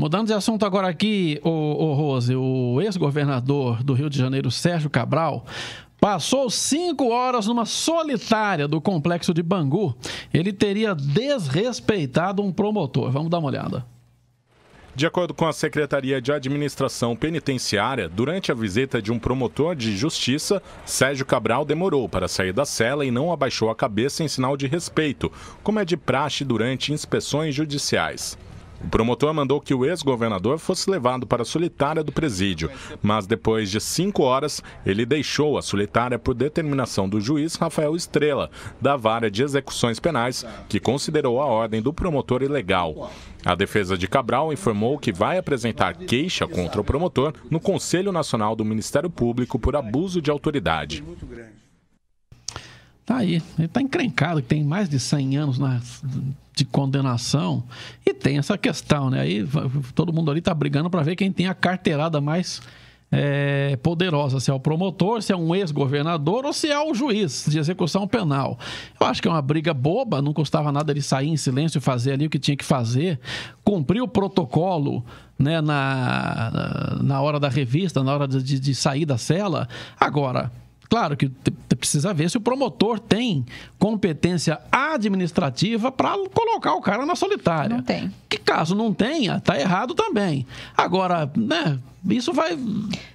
Mudando de assunto agora aqui, o, o Rose, o ex-governador do Rio de Janeiro, Sérgio Cabral, Passou cinco horas numa solitária do complexo de Bangu. Ele teria desrespeitado um promotor. Vamos dar uma olhada. De acordo com a Secretaria de Administração Penitenciária, durante a visita de um promotor de justiça, Sérgio Cabral demorou para sair da cela e não abaixou a cabeça em sinal de respeito, como é de praxe durante inspeções judiciais. O promotor mandou que o ex-governador fosse levado para a solitária do presídio, mas depois de cinco horas, ele deixou a solitária por determinação do juiz Rafael Estrela, da vara de execuções penais, que considerou a ordem do promotor ilegal. A defesa de Cabral informou que vai apresentar queixa contra o promotor no Conselho Nacional do Ministério Público por abuso de autoridade. Tá aí. Ele tá encrencado, que tem mais de 100 anos na, de condenação. E tem essa questão, né? Aí todo mundo ali tá brigando para ver quem tem a carteirada mais é, poderosa, se é o promotor, se é um ex-governador ou se é o juiz de execução penal. Eu acho que é uma briga boba, não custava nada ele sair em silêncio, fazer ali o que tinha que fazer, cumprir o protocolo né, na, na hora da revista, na hora de, de sair da cela. Agora, Claro que precisa ver se o promotor tem competência administrativa para colocar o cara na solitária. Não tem. Que caso não tenha, tá errado também. Agora, né, isso vai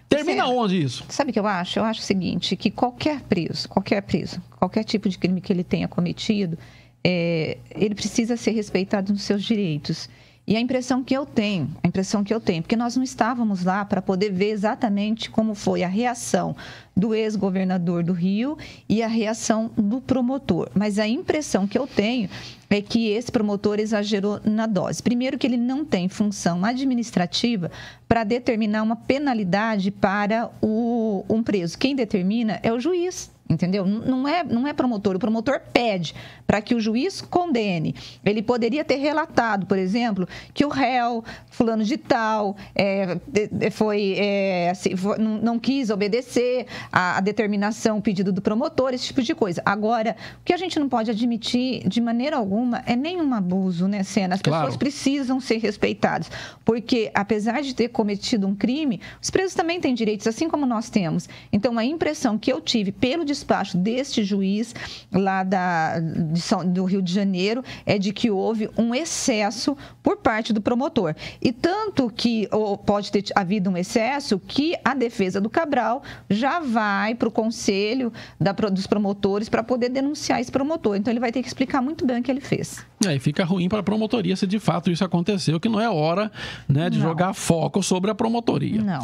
Termina onde isso? Sabe o que eu acho? Eu acho o seguinte, que qualquer preso, qualquer preso, qualquer tipo de crime que ele tenha cometido, é, ele precisa ser respeitado nos seus direitos. E a impressão que eu tenho, a impressão que eu tenho, porque nós não estávamos lá para poder ver exatamente como foi a reação do ex-governador do Rio e a reação do promotor. Mas a impressão que eu tenho é que esse promotor exagerou na dose. Primeiro, que ele não tem função administrativa para determinar uma penalidade para o, um preso. Quem determina é o juiz. Entendeu? Não é, não é promotor. O promotor pede para que o juiz condene. Ele poderia ter relatado, por exemplo, que o réu, fulano de tal, é, foi, é, assim, foi, não, não, quis obedecer à determinação, o pedido do promotor, esse tipo de coisa. Agora, o que a gente não pode admitir de maneira alguma é nenhum abuso, né, Senna? As pessoas claro. precisam ser respeitadas. Porque, apesar de ter cometido um crime, os presos também têm direitos, assim como nós temos. Então, a impressão que eu tive pelo despacho deste juiz lá da, São, do Rio de Janeiro é de que houve um excesso por parte do promotor. E tanto que pode ter havido um excesso que a defesa do Cabral já vai para o conselho da, dos promotores para poder denunciar esse promotor. Então ele vai ter que explicar muito bem o que ele fez. É, e aí fica ruim para a promotoria se de fato isso aconteceu, que não é hora né, de não. jogar foco sobre a promotoria. Não.